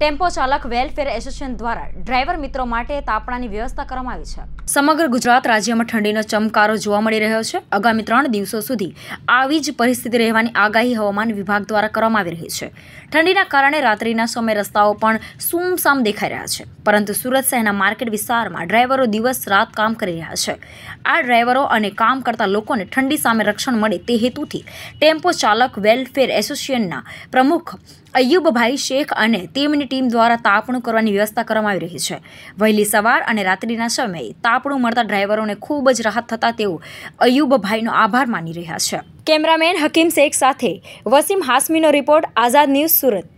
tempo ચાલક welfare association દ્વારા driver મિત્રો માટે તાપણાની વ્યવસ્થા કરવામાં આવી છે સમગ્ર ગુજરાત રાજ્યમાં ઠંડીનો ચમકારો જોવા મળી રહ્યો છે આગામી ત્રણ દિવસો સુધી આવી જ પરિસ્થિતિ રહેવાની આગાહી હવામાન વિભાગ દ્વારા કરવામાં આવી રહી છે ઠંડીના કારણે રાત્રિના સમય રસ્તાઓ પણ સૂમસામ દેખાઈ રહ્યા છે પરંતુ સુરત શહેરના માર્કેટ વિસ્તારમાં ડ્રાઈવરો દિવસ રાત કામ કરી રહ્યા છે આ ડ્રાઈવરો અને કામ કરતા લોકોને ઠંડી સામે રક્ષણ મળે તે હેતુથી ટેમ્પો ચાલક વેલફેર એસોસિએશનના પ્રમુખ અયુબભાઈ શેખ અને તેમની ટીમ દ્વારા તાપણું કરવાની વ્યવસ્થા કરવામાં આવી રહી છે વહેલી સવાર અને રાત્રિના સમયે તાપણું મળતા ડ્રાઈવરોને ખૂબ જ રાહત થતા તેઓ અયુબભાઈનો આભાર માની રહ્યા છે કેમેરામેન હકીમ શેખ સાથે વસીમ હાસમીનો રિપોર્ટ આઝાદ ન્યૂઝ સુરત